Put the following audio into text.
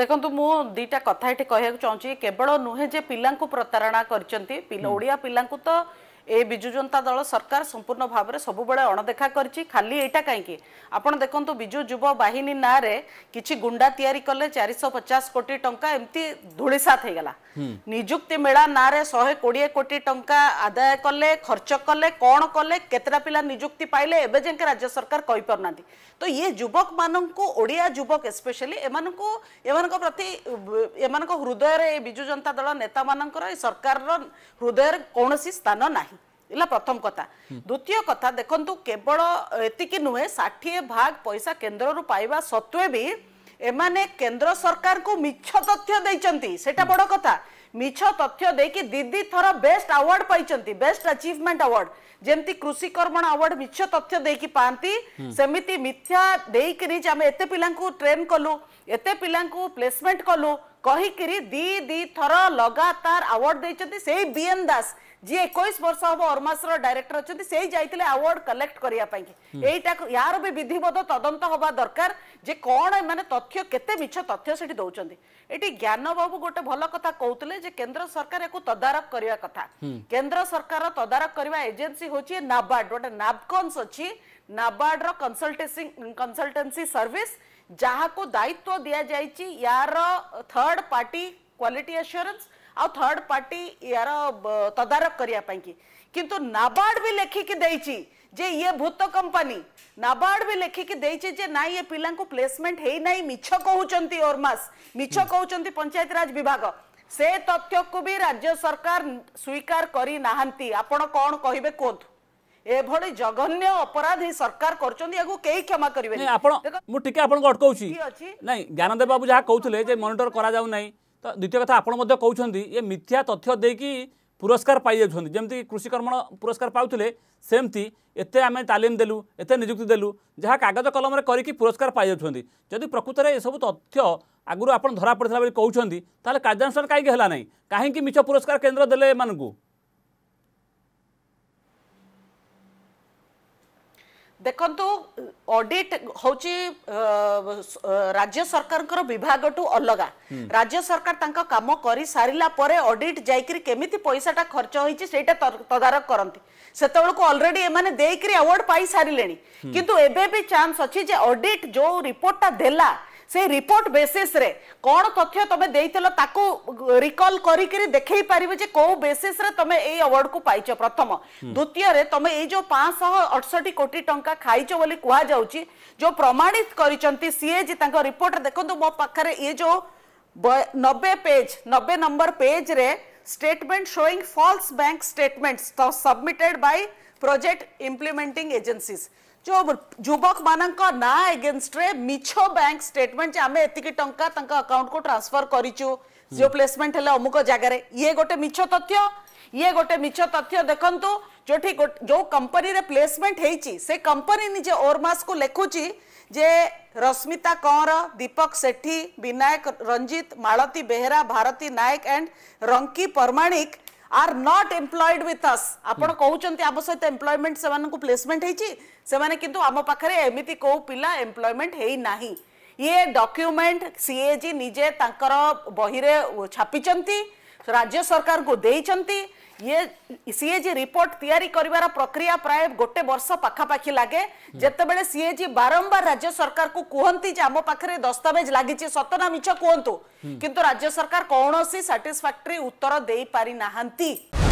ଦେଖନ୍ତୁ ମୁଁ ଦୁଇଟା କଥା ଏଠି କହିବାକୁ ଚାହୁଁଛି କେବଳ ନୁହେଁ ଯେ ପିଲାଙ୍କୁ ପ୍ରତାରଣା କରିଛନ୍ତି ଓଡ଼ିଆ ପିଲାଙ୍କୁ ତ ଏ ବିଜୁ ଜନତା ଦଳ ସରକାର ସମ୍ପୂର୍ଣ୍ଣ ଭାବରେ ସବୁବେଳେ ଅଣଦେଖା କରିଛି ଖାଲି ଏଇଟା କାହିଁକି ଆପଣ ଦେଖନ୍ତୁ ବିଜୁ ଯୁବ ବାହିନୀ ନାଁରେ କିଛି ଗୁଣ୍ଡା ତିଆରି କଲେ ଚାରିଶହ ପଚାଶ କୋଟି ଟଙ୍କା ଏମିତି ଧୂଳିସାତ ହେଇଗଲା ନିଯୁକ୍ତି ମେଳା ନାଁରେ ଶହେ କୋଡ଼ିଏ କୋଟି ଟଙ୍କା ଆଦାୟ କଲେ ଖର୍ଚ୍ଚ କଲେ କ'ଣ କଲେ କେତେଟା ପିଲା ନିଯୁକ୍ତି ପାଇଲେ ଏବେ ଯାଏଁ ରାଜ୍ୟ ସରକାର କହିପାରୁନାହାନ୍ତି ତ ଇଏ ଯୁବକମାନଙ୍କୁ ଓଡ଼ିଆ ଯୁବକ ଏସ୍ପେଶିଆଲି ଏମାନଙ୍କୁ ଏମାନଙ୍କ ପ୍ରତି ଏମାନଙ୍କ ହୃଦୟରେ ଏ ବିଜୁ ଜନତା ଦଳ ନେତାମାନଙ୍କର ଏ ସରକାରର ହୃଦୟରେ କୌଣସି ସ୍ଥାନ ନାହିଁ ହେଲା ପ୍ରଥମ କଥା ଦ୍ୱିତୀୟ କଥା ଦେଖନ୍ତୁ କେବଳ ଏତିକି ନୁହେଁ ଷାଠିଏ ଭାଗ ପଇସା କେନ୍ଦ୍ରରୁ ପାଇବା ସତ୍ତ୍ୱେ ବି ଏମାନେ କେନ୍ଦ୍ର ସରକାରଙ୍କୁ ମିଛ ତଥ୍ୟ ଦେଇଛନ୍ତି ସେଟା ବଡ଼ କଥା ମିଛ ତଥ୍ୟ ଦେଇକି ଦିଦି ଥର ବେଷ୍ଟ ଆୱାର୍ଡ ପାଇଛନ୍ତି ବେଷ୍ଟ ଆଚିଭମେଣ୍ଟ ଆୱାର୍ଡ ଯେମିତି କୃଷି କର୍ମଣ ଆୱାର୍ଡ ମିଛ ତଥ୍ୟ ଦେଇକି ପାଆନ୍ତି ସେମିତି ମିଥ୍ୟା ଦେଇକିରି ଯେ ଆମେ ଏତେ ପିଲାଙ୍କୁ ଟ୍ରେନ୍ କଲୁ ଏତେ ପିଲାଙ୍କୁ ପ୍ଲେସମେଣ୍ଟ କଲୁ କହିକିରି ଦି ଦି ଥର ଲଗାତାର ଆୱାର୍ଡ ଦେଇଛନ୍ତି ସେଇ ବିଏନ୍ ଦାସ ଯିଏ ଏକୋଇଶ ବର୍ଷ ହବ ଅରମାସର ଡାଇରେକ୍ଟର ଅଛନ୍ତି ସେଇ ଯାଇଥିଲେ ଆୱାର୍ଡ କଲେକ୍ଟ କରିବା ପାଇଁ ଏଇଟା ୟାର ବି ବିଧିବଦ୍ଧ ତଦନ୍ତ ହବା ଦରକାର ଯେ କଣ ଏମାନେ ତଥ୍ୟ କେତେ ମିଛ ତଥ୍ୟ ସେଠି ଦଉଛନ୍ତି ଏଠି ଜ୍ଞାନ ବାବୁ ଗୋଟେ ଭଲ କଥା କହୁଥିଲେ ଯେ କେନ୍ଦ୍ର ସରକାର ୟାକୁ ତଦାରଖ କରିବା କଥା କେନ୍ଦ୍ର ସରକାର ତଦାରଖ କରିବା ଏଜେନ୍ସି ହଉଛି ନାବାର୍ଡ ଗୋଟେ ନାବକନ୍ସ ଅଛି ନାବାର୍ଡର କନସଲଟେସି କନସଲଟେନ୍ସି ସର୍ଭିସ ଯାହାକୁ ଦାୟିତ୍ୱ ଦିଆଯାଇଛି ୟାର ଥର୍ଡ଼ ପାର୍ଟି କ୍ୱାଲିଟି ଆସୁରାନ୍ସ ଆଉ ଥର୍ଡ଼ ପାର୍ଟି ୟାର ତଦାରଖ କରିବା ପାଇଁକି କିନ୍ତୁ ନାବାର୍ଡ଼ ବି ଲେଖିକି ଦେଇଛି ଯେ ଇଏ ଭୂତ କମ୍ପାନୀ ନାବାର୍ଡ଼ ବି ଲେଖିକି ଦେଇଛି ଯେ ନାଇଁ ଏ ପିଲାଙ୍କୁ ପ୍ଲେସମେଣ୍ଟ ହେଇନାହିଁ ମିଛ କହୁଛନ୍ତି ଓର୍ମାସ୍ ମିଛ କହୁଛନ୍ତି ପଞ୍ଚାୟତିରାଜ ବିଭାଗ ସେ ତଥ୍ୟକୁ ବି ରାଜ୍ୟ ସରକାର ସ୍ୱୀକାର କରିନାହାନ୍ତି ଆପଣ କ'ଣ କହିବେ କୁହନ୍ତୁ ଏଭଳି ଜଘନ୍ୟ ଅପରାଧ ଏ ସରକାର କରୁଛନ୍ତି ଆକୁ କେହି କ୍ଷମା କରିବେନି ଆପଣ ମୁଁ ଟିକେ ଆପଣଙ୍କୁ ଅଟକଉଛି ନାଇଁ ଜ୍ଞାନଦେବ ବାବୁ ଯାହା କହୁଥିଲେ ଯେ ମନିଟର କରାଯାଉ ନାହିଁ ତ ଦ୍ୱିତୀୟ କଥା ଆପଣ ମଧ୍ୟ କହୁଛନ୍ତି ଏ ମିଥ୍ୟା ତଥ୍ୟ ଦେଇକି ପୁରସ୍କାର ପାଇଯାଉଛନ୍ତି ଯେମିତିକି କୃଷିକର୍ମଣ ପୁରସ୍କାର ପାଉଥିଲେ ସେମିତି ଏତେ ଆମେ ତାଲିମ ଦେଲୁ ଏତେ ନିଯୁକ୍ତି ଦେଲୁ ଯାହା କାଗଜ କଲମରେ କରିକି ପୁରସ୍କାର ପାଇଯାଉଛନ୍ତି ଯଦି ପ୍ରକୃତରେ ଏସବୁ ତଥ୍ୟ ଆଗରୁ ଆପଣ ଧରା ପଡ଼ିଥିଲା ବୋଲି କହୁଛନ୍ତି ତାହେଲେ କାର୍ଯ୍ୟାନୁଷ୍ଠାନ କାହିଁକି ହେଲା ନାହିଁ କାହିଁକି ମିଛ ପୁରସ୍କାର କେନ୍ଦ୍ର ଦେଲେ ଏମାନଙ୍କୁ ଦେଖନ୍ତୁ ଅଡିଟ୍ ହଉଛି ରାଜ୍ୟ ସରକାରଙ୍କର ବିଭାଗଠୁ ଅଲଗା ରାଜ୍ୟ ସରକାର ତାଙ୍କ କାମ କରି ସାରିଲା ପରେ ଅଡିଟ୍ ଯାଇକିରି କେମିତି ପଇସାଟା ଖର୍ଚ୍ଚ ହୋଇଛି ସେଇଟା ତଦାରଖ କରନ୍ତି ସେତେବେଳକୁ ଅଲରେଡି ଏମାନେ ଦେଇକିରି ଆୱାର୍ଡ ପାଇସାରିଲେଣି କିନ୍ତୁ ଏବେ ବି ଚାନ୍ସ ଅଛି ଯେ ଅଡିଟ୍ ଯୋଉ ରିପୋର୍ଟଟା ଦେଲା से रिपोर्ट बेसिस कौन तथ्य तमे देइतल ताको रिकॉल करिकरी देखै पारिबो जे को बेसिस अवार्ड को पाइचो प्रथम द्वितीय रे तमे ए जो 568 कोटी टंका खाइचो बोली कुहा जो प्रमाणित कर सीए जी रिपोर्ट देखंतु मो पाखरे ए जो 90 पेज 90 नंबर पेज रे statement showing false bank statements submitted by project implementing agencies जो जुवक मान ना एगेन्स्ट्रे मिछ बैंक स्टेटमेंट आम एति टा अकाउंट को ट्रांसफर करूँ प्लेसमेंट है अमुक जगार ये गोटे मिछ तथ्य ये गोटे मिछ तथ्य देखु जो जो कंपनी रे प्लेसमेंट होती से कंपनी निजे ओरमास को लिखुची जे Rashmita Kaur Deepak Sethi Vinayak Ranjit Malati Behera Bharati Nayak and Ranki Pramanik are not employed with us आपण कहते आम सहित एम्प्लयमेंट से प्लेसमेंट होने कितु आम पाखे एमती कौ पिला एम्प्लयमेंट होना ये डॉक्यूमेंट सीएजी निजे बही छापिंट ରାଜ୍ୟ ସରକାରଙ୍କୁ ଦେଇଛନ୍ତି ଇଏ ସିଏଜି ରିପୋର୍ଟ ତିଆରି କରିବାର ପ୍ରକ୍ରିୟା ପ୍ରାୟ ଗୋଟେ ବର୍ଷ ପାଖାପାଖି ଲାଗେ ଯେତେବେଳେ ସିଏଜି ବାରମ୍ବାର ରାଜ୍ୟ ସରକାରକୁ କୁହନ୍ତି ଯେ ଆମ ପାଖରେ ଦସ୍ତାବେଜ ଲାଗିଛି ସତନା ମିଛ କୁହନ୍ତୁ କିନ୍ତୁ ରାଜ୍ୟ ସରକାର କୌଣସି ସାଟିସ୍ଫାକ୍ଟ୍ରି ଉତ୍ତର ଦେଇପାରି ନାହାନ୍ତି